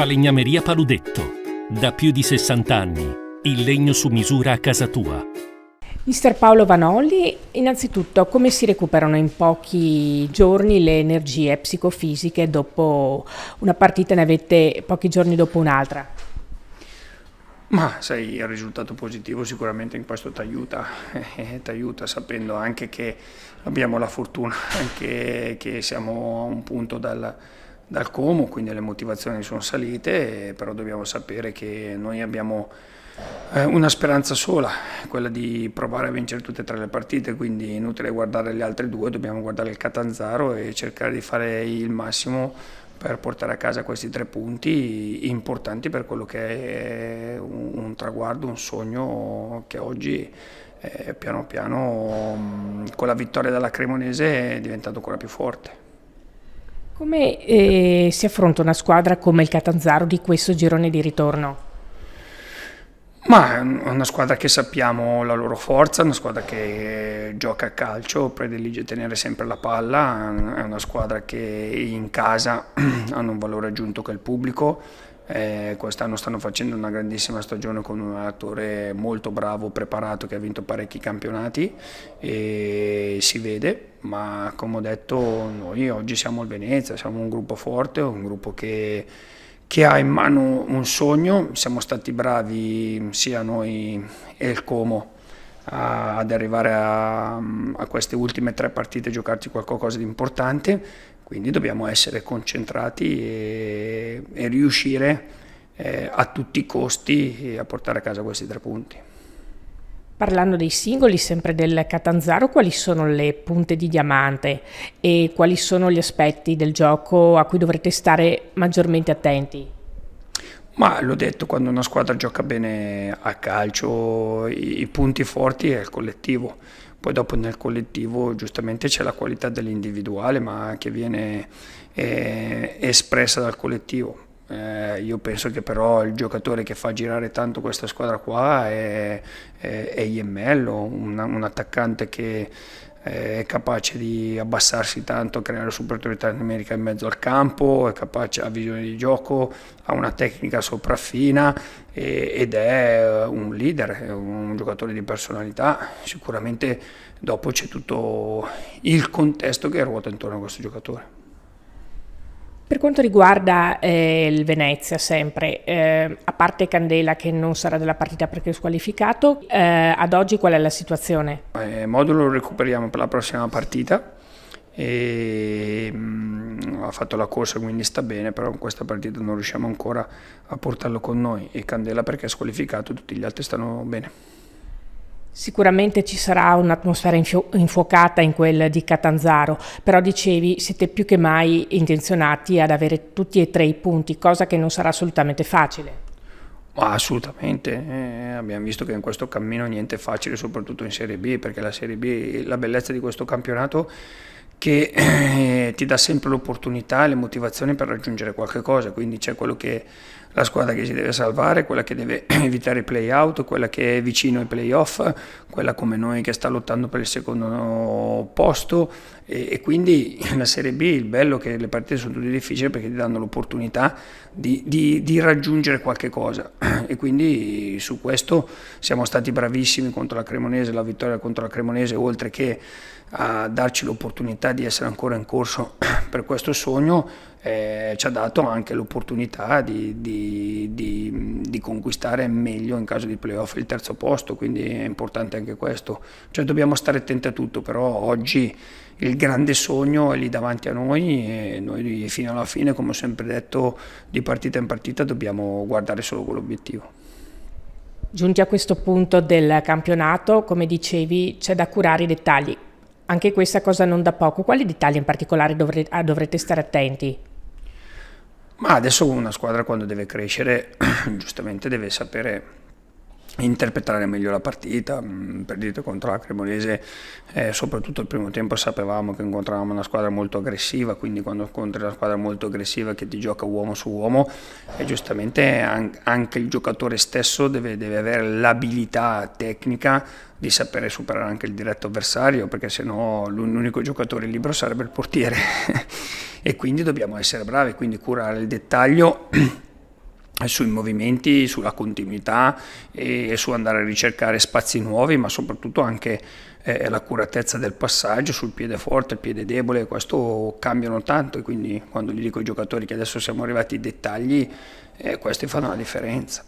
Falegnameria Paludetto. Da più di 60 anni, il legno su misura a casa tua. Mister Paolo Vanolli, innanzitutto come si recuperano in pochi giorni le energie psicofisiche dopo una partita ne avete pochi giorni dopo un'altra? Ma sai, il risultato positivo sicuramente in questo ti aiuta, eh, eh ti aiuta sapendo anche che abbiamo la fortuna che, che siamo a un punto dal, dal Como, quindi le motivazioni sono salite, però dobbiamo sapere che noi abbiamo eh, una speranza sola, quella di provare a vincere tutte e tre le partite, quindi inutile guardare le altre due, dobbiamo guardare il Catanzaro e cercare di fare il massimo per portare a casa questi tre punti importanti per quello che è un, traguardo, un sogno che oggi eh, piano piano mm, con la vittoria della Cremonese è diventato ancora più forte. Come eh, si affronta una squadra come il Catanzaro di questo girone di ritorno? Ma è una squadra che sappiamo la loro forza, una squadra che gioca a calcio, predilige tenere sempre la palla, è una squadra che in casa hanno un valore aggiunto che il pubblico, eh, quest'anno stanno facendo una grandissima stagione con un attore molto bravo, preparato, che ha vinto parecchi campionati e si vede, ma come ho detto noi oggi siamo il Venezia, siamo un gruppo forte, un gruppo che che ha in mano un sogno, siamo stati bravi sia noi e il Como ad arrivare a, a, queste ultime tre partite e giocarci qualcosa di importante, quindi dobbiamo essere concentrati e, e riuscire eh, a tutti i costi eh, a portare a casa questi tre punti. Parlando dei singoli, sempre del Catanzaro, quali sono le punte di diamante e quali sono gli aspetti del gioco a cui dovrete stare maggiormente attenti? Ma l'ho detto, quando una squadra gioca bene a calcio, i, i punti forti è il collettivo poi dopo nel collettivo giustamente c'è la qualità dell'individuale ma che viene eh, espressa dal collettivo. Eh, io penso che però il giocatore che fa girare tanto questa squadra qua è, è, è Iemmello, un, un attaccante che eh, è capace di abbassarsi tanto, creare superiorità numerica in mezzo al campo, è capace, ha visione di gioco, ha una tecnica sopraffina e, ed è eh, un leader, è un giocatore di personalità. Sicuramente dopo c'è tutto il contesto che ruota intorno a questo giocatore. Per quanto riguarda eh, il Venezia sempre, eh, a parte Candela che non sarà della partita perché è squalificato, eh, ad oggi qual è la situazione? Il eh, modulo lo recuperiamo per la prossima partita, e, mh, mm, ha fatto la corsa quindi sta bene, però in questa partita non riusciamo ancora a portarlo con noi e Candela perché è squalificato, tutti gli altri stanno bene. Sicuramente ci sarà un'atmosfera infuocata in quel di Catanzaro, però dicevi siete più che mai intenzionati ad avere tutti e tre i punti, cosa che non sarà assolutamente facile. Ma assolutamente, eh, abbiamo visto che in questo cammino niente è facile, soprattutto in Serie B, perché la Serie B, la bellezza di questo campionato che eh, ti dà sempre l'opportunità e le motivazioni per raggiungere qualche cosa, quindi c'è quello che la squadra che si deve salvare, quella che deve evitare i play out, quella che è vicino ai playoff, quella come noi che sta lottando per il secondo posto e, e quindi la Serie B il bello è che le partite sono tutte difficili perché ti danno l'opportunità di, di, di, raggiungere qualche cosa e quindi su questo siamo stati bravissimi contro la Cremonese, la vittoria contro la Cremonese oltre che a darci l'opportunità di essere ancora in corso per questo sogno eh, ci ha dato anche l'opportunità di, di, di, di, conquistare meglio in caso di playoff il terzo posto, quindi è importante anche questo. Cioè dobbiamo stare attenti a tutto, però oggi il grande sogno è lì davanti a noi e noi fino alla fine, come ho sempre detto, di partita in partita dobbiamo guardare solo quell'obiettivo. Giunti a questo punto del campionato, come dicevi, c'è da curare i dettagli. Anche questa cosa non da poco. Quali dettagli in particolare dovrete, ah, dovrete stare attenti? Ma adesso una squadra quando deve crescere giustamente deve sapere interpretare meglio la partita, mm, perdite contro la Cremonese, eh, soprattutto il primo tempo sapevamo che incontravamo una squadra molto aggressiva, quindi quando incontri una squadra molto aggressiva che ti gioca uomo su uomo, e eh, giustamente anche il giocatore stesso deve, deve avere l'abilità tecnica di sapere superare anche il diretto avversario, perché se no l'unico giocatore libero sarebbe il portiere. e quindi dobbiamo essere bravi, quindi curare il dettaglio sui movimenti, sulla continuità e su andare a ricercare spazi nuovi, ma soprattutto anche eh, l'accuratezza del passaggio sul piede forte, il piede debole, questo cambiano tanto e quindi quando gli dico ai giocatori che adesso siamo arrivati ai dettagli, eh, questi fanno la differenza.